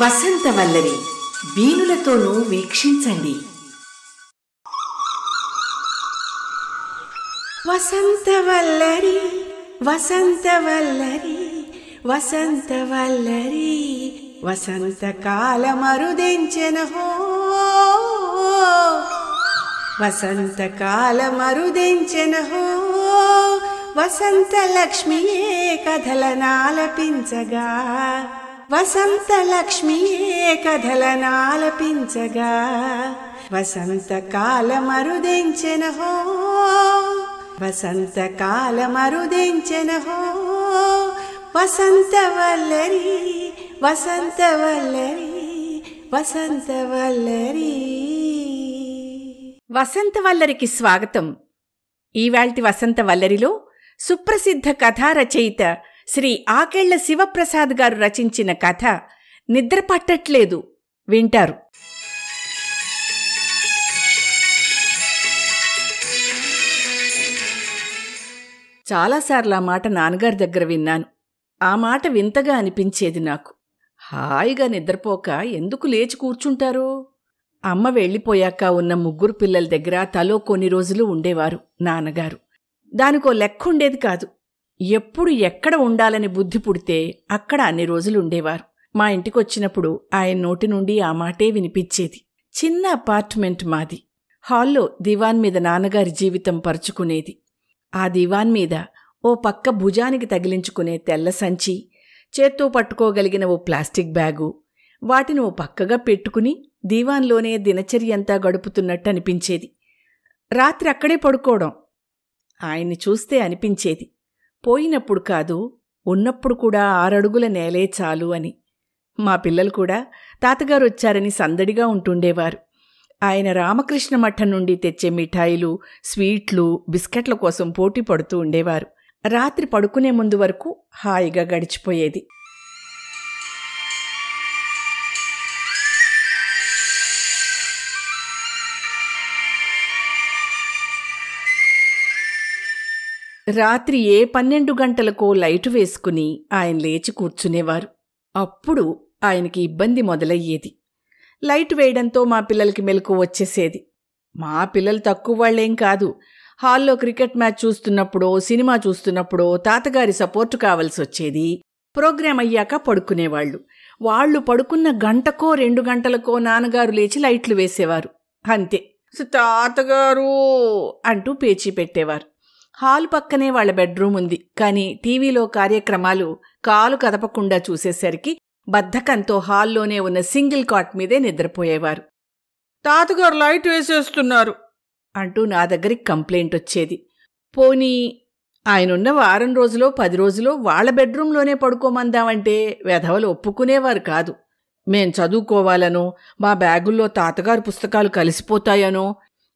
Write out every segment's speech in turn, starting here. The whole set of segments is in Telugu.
వసంతవల్లరి బీనులతోనూ వీక్షించండి వసంతవల్లరి వసంతవల్లరి వసంతవల్లరి వసంతకాల మరుదెంచెనహో వసంతకాల మరుదెంచెనహో వసంత లక్ష్మియే కథలనాలపించగా వసంతలక్ష్మియే కథలనాలపించగా వసంతకాలమరుదించెన హో వసంతకాలమరుదించెన హో వసంత వల్లరి వసంత వల్లరికి స్వాగతం ఈవాల్టి వల్లరిలో సుప్రసిద్ధ కథా రచయిత శ్రీ ఆకేళ్ల శివప్రసాద్ గారు రచించిన కథ నిద్ర పట్టట్లేదు వింటారు చాలాసార్లు ఆ మాట నాన్నగారి దగ్గర విన్నాను ఆ మాట వింతగా అనిపించేది నాకు హాయిగా నిద్రపోక ఎందుకు లేచి కూర్చుంటారో అమ్మ వెళ్ళిపోయాక ఉన్న ముగ్గురు పిల్లల దగ్గర తలో కొన్ని రోజులు ఉండేవారు నాన్నగారు దానికో లెక్క ఉండేది కాదు ఎప్పుడు ఎక్కడ ఉండాలని బుద్ధి పుడితే అక్కడ అన్ని రోజులు ఉండేవారు మా ఇంటికొచ్చినప్పుడు ఆయన నోటి నుండి ఆ మాటే వినిపించేది చిన్న అపార్ట్మెంట్ మాది హాల్లో దివాన్ మీద నాన్నగారి జీవితం పరుచుకునేది ఆ దివాన్ మీద ఓ పక్క భుజానికి తగిలించుకునే తెల్ల సంచి చేత్తో పట్టుకోగలిగిన ఓ ప్లాస్టిక్ బ్యాగు వాటిని ఓ పక్కగా పెట్టుకుని దీవాన్లోనే దినచర్యంతా గడుపుతున్నట్టు అనిపించేది రాత్రి అక్కడే పడుకోవడం ఆయన్ని చూస్తే అనిపించేది పోయినప్పుడు కాదు ఉన్నప్పుడు కూడా ఆరడుగుల నేలే చాలు అని మా పిల్లలు కూడా తాతగారు వచ్చారని సందడిగా ఉంటుండేవారు ఆయన రామకృష్ణ మఠం నుండి తెచ్చే మిఠాయిలు స్వీట్లు బిస్కెట్ల కోసం పోటీ పడుతూ ఉండేవారు రాత్రి పడుకునే ముందు వరకు హాయిగా గడిచిపోయేది రాత్రి ఏ పన్నెండు గంటలకో లైటు వేసుకుని ఆయన లేచి కూర్చునేవారు అప్పుడు ఆయనకి ఇబ్బంది మొదలయ్యేది లైట్ వేయడంతో మా పిల్లలకి మెలకు వచ్చేసేది మా పిల్లలు తక్కువ వాళ్ళేం కాదు హాల్లో క్రికెట్ మ్యాచ్ చూస్తున్నప్పుడో సినిమా చూస్తున్నప్పుడో తాతగారి సపోర్టు కావలసి వచ్చేది ప్రోగ్రాం అయ్యాక పడుకునేవాళ్ళు వాళ్ళు పడుకున్న గంటకో రెండు గంటలకో నాన్నగారు లేచి లైట్లు వేసేవారు అంతే తాతగారు అంటూ పేచీ పెట్టేవారు హాల్ పక్కనే వాళ్ల బెడ్రూమ్ ఉంది కానీ టీవీలో కార్యక్రమాలు కాలు కదపకుండా చూసేసరికి బద్ధకంతో హాల్లోనే ఉన్న సింగిల్ కాట్ మీదే నిద్రపోయేవారు తాతగారు లైట్ వేసేస్తున్నారు అంటూ నా దగ్గరికి కంప్లైంట్ వచ్చేది పోనీ ఆయనున్న వారం రోజులో పది రోజులో వాళ్ల బెడ్రూంలోనే పడుకోమందామంటే వెధవలు ఒప్పుకునేవారు కాదు మేం చదువుకోవాలనో మా బ్యాగుల్లో తాతగారు పుస్తకాలు కలిసిపోతాయనో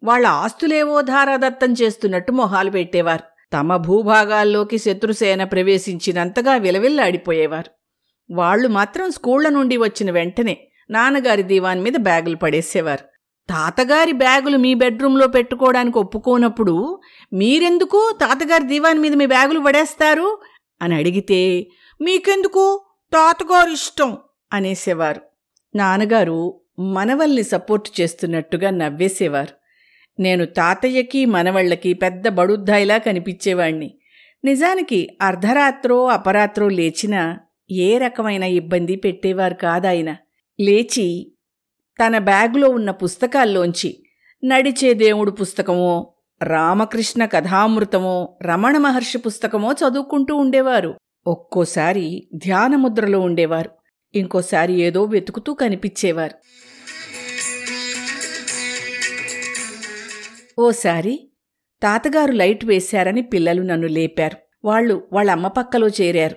వాళ్ల ఆస్తులేవో ధారాదత్తం చేస్తున్నట్టు మొహాలు పెట్టేవారు తమ భూభాగాల్లోకి శత్రుసేన ప్రవేశించినంతగా విలవిల్లాడిపోయేవారు వాళ్లు మాత్రం స్కూళ్ల నుండి వచ్చిన వెంటనే నాన్నగారి దీవాన్ మీద బ్యాగులు పడేసేవారు తాతగారి బ్యాగులు మీ బెడ్రూమ్లో పెట్టుకోవడానికి ఒప్పుకోనప్పుడు మీరెందుకు తాతగారి దీవాన్ మీద మీ బ్యాగులు పడేస్తారు అని అడిగితే మీకెందుకు తాతగారు ఇష్టం అనేసేవారు నాన్నగారు మనవల్ని సపోర్ట్ చేస్తున్నట్టుగా నవ్వేసేవారు నేను తాతయ్యకి మనవళ్ళకి పెద్ద బడుద్దాయిలా కనిపించేవాణ్ణి నిజానికి అర్ధరాత్రో అపరాత్రో లేచినా ఏ రకమైన ఇబ్బంది పెట్టేవారు కాదాయన లేచి తన బ్యాగులో ఉన్న పుస్తకాల్లోంచి నడిచే దేవుడు పుస్తకమో రామకృష్ణ కథామృతమో రమణ మహర్షి పుస్తకమో చదువుకుంటూ ఉండేవారు ఒక్కోసారి ధ్యానముద్రలో ఉండేవారు ఇంకోసారి ఏదో వెతుకుతూ కనిపించేవారు ఓసారి తాతగారు లైట్ వేశారని పిల్లలు నన్ను లేపారు వాళ్ళు వాళ్ళమ్మ పక్కలో చేరారు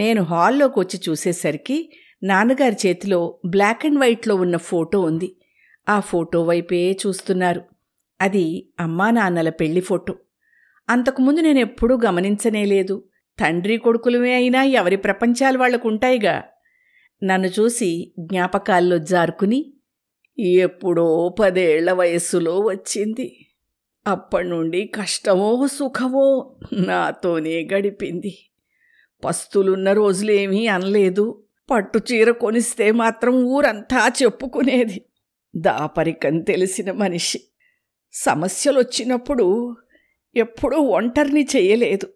నేను హాల్లోకి వచ్చి చూసేసరికి నాన్నగారి చేతిలో బ్లాక్ అండ్ వైట్లో ఉన్న ఫోటో ఉంది ఆ ఫోటో వైపే చూస్తున్నారు అది అమ్మా నాన్నల పెళ్లి ఫోటో అంతకుముందు నేను ఎప్పుడూ గమనించనేలేదు తండ్రి కొడుకులమే అయినా ఎవరి ప్రపంచాలు వాళ్లకుంటాయిగా నన్ను చూసి జ్ఞాపకాల్లో జారుకుని ఎప్పుడో పదేళ్ల వయస్సులో వచ్చింది అప్పటినుండి కష్టమో సుఖమో నాతోనే గడిపింది పస్తులున్న రోజులేమీ అనలేదు పట్టు చీర కొనిస్తే మాత్రం ఊరంతా చెప్పుకునేది దాపరికం తెలిసిన మనిషి సమస్యలొచ్చినప్పుడు ఎప్పుడూ ఒంటరిని చేయలేదు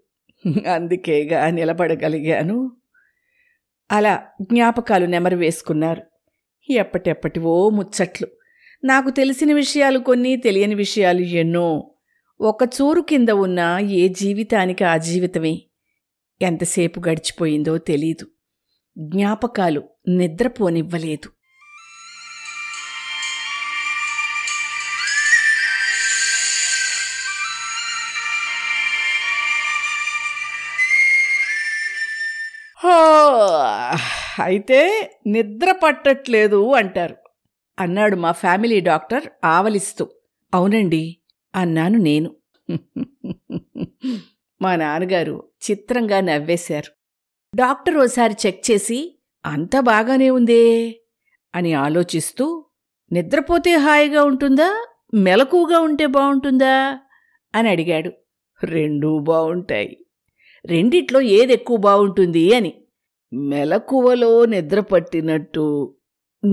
అందుకేగా నిలబడగలిగాను అలా జ్ఞాపకాలు నెమరు వేసుకున్నారు ఎప్పటెప్పటివో ముచ్చట్లు నాకు తెలిసిన విషయాలు కొన్ని తెలియని విషయాలు ఎన్నో ఒక చూరు కింద ఉన్న ఏ జీవితానికి ఆ జీవితమే ఎంతసేపు గడిచిపోయిందో తెలీదు జ్ఞాపకాలు నిద్రపోనివ్వలేదు అయితే నిద్ర పట్టట్లేదు అంటారు అన్నాడు మా ఫ్యామిలీ డాక్టర్ ఆవలిస్తూ అవునండి అన్నాను నేను మా నాన్నగారు చిత్రంగా నవ్వేశారు డాక్టర్ ఓసారి చెక్ చేసి అంత బాగానే ఉందే అని ఆలోచిస్తూ నిద్రపోతే హాయిగా ఉంటుందా మెలకుగా ఉంటే బాగుంటుందా అని అడిగాడు రెండూ బాగుంటాయి రెండిట్లో ఏది ఎక్కువ బాగుంటుంది అని మెలకువలో నిద్రపట్టినట్టు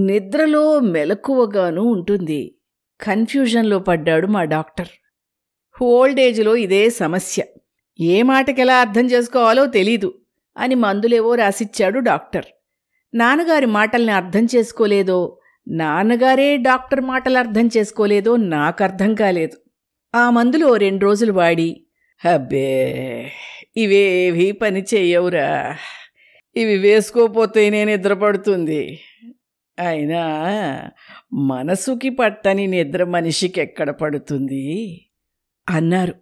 నిద్రలో మెలకువగాను ఉంటుంది కన్ఫ్యూజన్లో పడ్డాడు మా డాక్టర్ ఓల్డేజ్లో ఇదే సమస్య ఏ మాటకెలా అర్థం చేసుకోవాలో తెలీదు అని మందులేవో రాసిచ్చాడు డాక్టర్ నాన్నగారి మాటల్ని అర్థం చేసుకోలేదో నాన్నగారే డాక్టర్ మాటలు అర్థం చేసుకోలేదో నాకు అర్థం కాలేదు ఆ మందులు రెండు రోజులు వాడి అబ్బే ఇవేవీ పని చేయవురా ఇవి వేసుకోపోతే నేను నిద్రపడుతుంది అయినా మనసుకి పట్టని నిద్ర మనిషికి ఎక్కడ పడుతుంది అన్నారు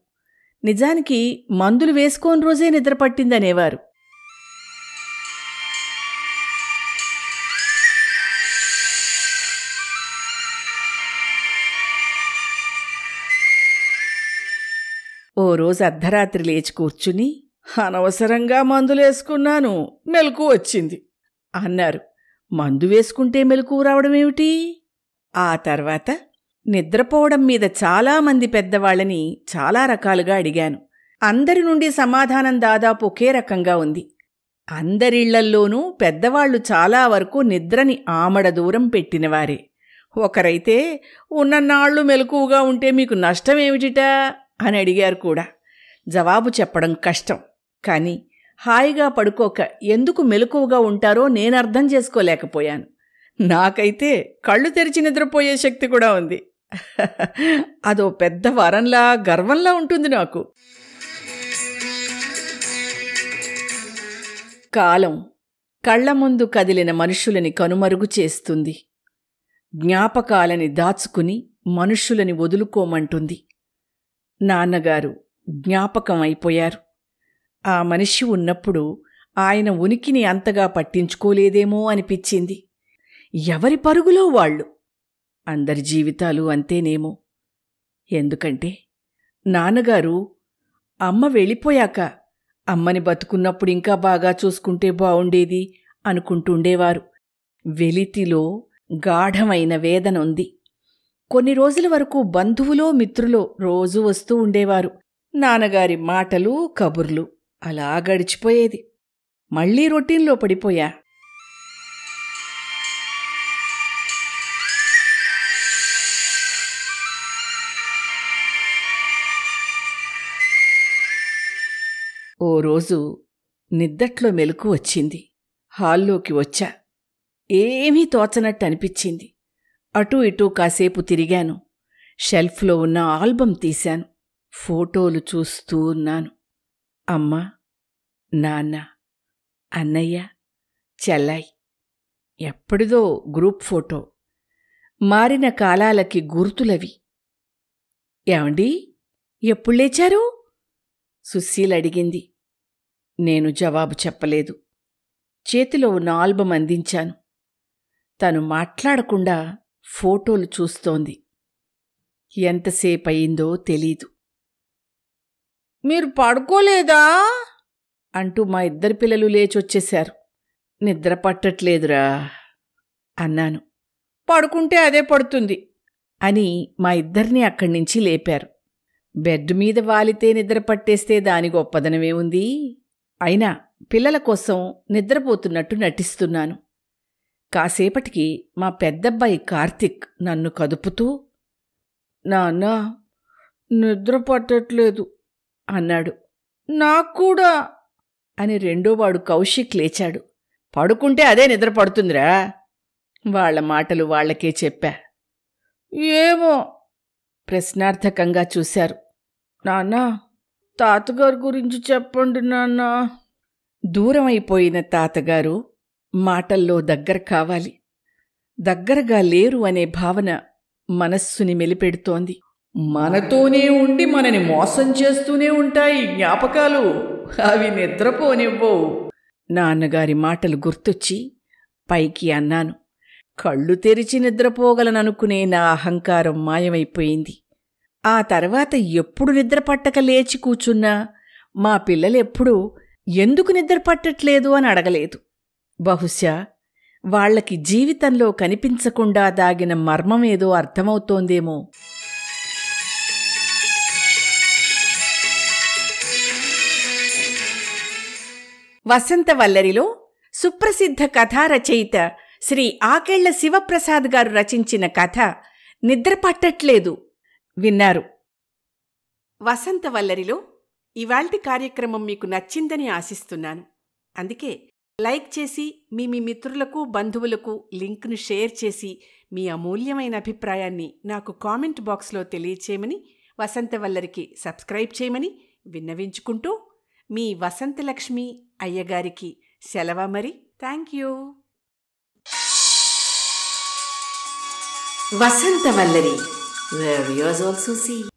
నిజానికి మందులు వేసుకోని రోజే నిద్ర పట్టిందనేవారు ఓ రోజు అర్ధరాత్రి లేచి కూర్చుని అనవసరంగా మందులు వేసుకున్నాను మెలకు వచ్చింది అన్నారు మందు వేసుకుంటే మెలకు రావడమేమిటి ఆ తర్వాత నిద్రపోవడం మీద చాలామంది పెద్దవాళ్ళని చాలా రకాలుగా అడిగాను అందరి నుండి సమాధానం దాదాపు ఒకే రకంగా ఉంది అందరిళ్లల్లోనూ పెద్దవాళ్లు చాలా వరకు నిద్రని ఆమడ దూరం పెట్టినవారే ఒకరైతే ఉన్ననాళ్లు మెలకువగా ఉంటే మీకు నష్టమేమిటిట అని అడిగారు కూడా జవాబు చెప్పడం కష్టం కానీ హాయిగా పడుకోక ఎందుకు మెలకువగా ఉంటారో నేను అర్థం చేసుకోలేకపోయాను నాకైతే కళ్ళు తెరిచి నిద్రపోయే శక్తి కూడా ఉంది అదో పెద్ద వరంలా గర్వంలా ఉంటుంది నాకు కాలం కళ్ల ముందు కదిలిన మనుషులని కనుమరుగు చేస్తుంది జ్ఞాపకాలని దాచుకుని మనుషులని వదులుకోమంటుంది నాన్నగారు జ్ఞాపకం అయిపోయారు ఆ మనిషి ఉన్నప్పుడు ఆయన ఉనికిని అంతగా పట్టించుకోలేదేమో అనిపించింది ఎవరి పరుగులో వాళ్ళు అందరి జీవితాలు అంతేనేమో ఎందుకంటే నాన్నగారు అమ్మ వెళ్ళిపోయాక అమ్మని బతుకున్నప్పుడు ఇంకా బాగా చూసుకుంటే బావుండేది అనుకుంటుండేవారు వెలితిలో గాఢమైన వేదన ఉంది కొన్ని రోజుల వరకు బంధువులో మిత్రులో రోజూ వస్తూ ఉండేవారు నాన్నగారి మాటలు కబుర్లు అలా గడిచిపోయేది మళ్ళీ రొటీన్లో పడిపోయా ఓ రోజు నిద్దట్లో మెలకు వచ్చింది హాల్లోకి వచ్చా ఏమీ తోచనట్టు అనిపించింది అటూ ఇటూ కాసేపు తిరిగాను షెల్ఫ్లో ఉన్న ఆల్బం తీశాను ఫోటోలు చూస్తూ ఉన్నాను అమ్మ నాన్న అన్నయ్య చెల్లాయి ఎప్పటిదో గ్రూప్ ఫోటో మారిన కాలాలకి గుర్తులవి ఏమండి ఎప్పుడు లేచారు సుశీల్ అడిగింది నేను జవాబు చెప్పలేదు చేతిలో ఉన్న ఆల్బం అందించాను తను మాట్లాడకుండా ఫోటోలు చూస్తోంది ఎంతసేపు అయిందో తెలీదు మీరు పడుకోలేదా అంటూ మా ఇద్దరు పిల్లలు లేచొచ్చేశారు నిద్ర పట్టట్లేదురా అన్నాను పడుకుంటే అదే పడుతుంది అని మా ఇద్దరిని అక్కడి నుంచి లేపారు బెడ్ మీద వాలితే నిద్ర పట్టేస్తే దాని గొప్పదనమే ఉంది అయినా పిల్లల కోసం నిద్రపోతున్నట్టు నటిస్తున్నాను కాసేపటికి మా పెద్దబ్బాయి కార్తిక్ నన్ను కదుపుతూ నాన్న నిద్ర పట్టట్లేదు అన్నాడు నాక్కూడా అని రెండోవాడు కౌశిక్ లేచాడు పడుకుంటే అదే నిద్ర పడుతుందిరా వాళ్ల మాటలు వాళ్లకే చెప్పా ఏమో ప్రశ్నార్థకంగా చూశారు నాన్నా తాతగారు గురించి చెప్పండి నాన్నా దూరమైపోయిన తాతగారు మాటల్లో దగ్గర కావాలి దగ్గరగా లేరు అనే భావన మనస్సుని మెలిపెడుతోంది మనతోనే ఉండి మనని మోసం చేస్తూనే ఉంటాయి జ్ఞాపకాలు అవి నిద్రపోనివ్వవు నాన్నగారి మాటలు గుర్తొచ్చి పైకి అన్నాను కళ్ళు తెరిచి నిద్రపోగలననుకునే నా అహంకారం మాయమైపోయింది ఆ తర్వాత ఎప్పుడు నిద్రపట్టక లేచి కూచున్నా మా పిల్లలెప్పుడూ ఎందుకు నిద్రపట్టట్లేదు అని అడగలేదు బహుశా వాళ్లకి జీవితంలో కనిపించకుండా దాగిన మర్మమేదో అర్థమవుతోందేమో వసంతవల్లరిలో సుప్రసిద్ధ కథా రచయిత శ్రీ ఆకేళ్ల శివప్రసాద్ గారు రచించిన కథ నిద్రపట్టట్లేదు విన్నారు వసంతవల్లరిలో ఇవాల్టి కార్యక్రమం మీకు నచ్చిందని ఆశిస్తున్నాను అందుకే లైక్ చేసి మీ మీ మిత్రులకు బంధువులకు లింక్ను షేర్ చేసి మీ అమూల్యమైన అభిప్రాయాన్ని నాకు కామెంట్ బాక్స్లో తెలియచేయమని వసంతవల్లరికి సబ్స్క్రైబ్ చేయమని విన్నవించుకుంటూ మీ వసంతలక్ష్మి అయ్యగారికి సెలవా మరి thank you Vasantavallari Where we also see.